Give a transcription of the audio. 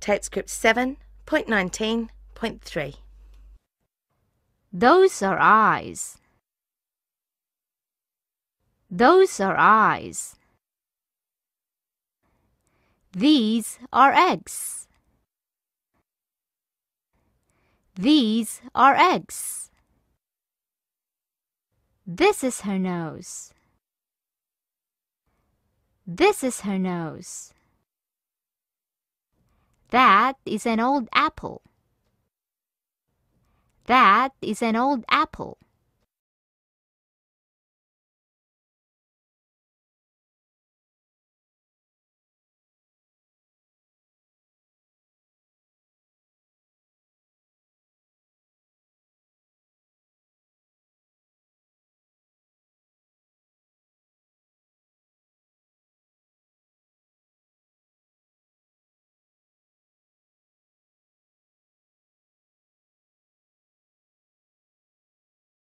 TypeScript 7.19.3. Those are eyes. Those are eyes. These are eggs. These are eggs. This is her nose. This is her nose. That is an old apple. That is an old apple.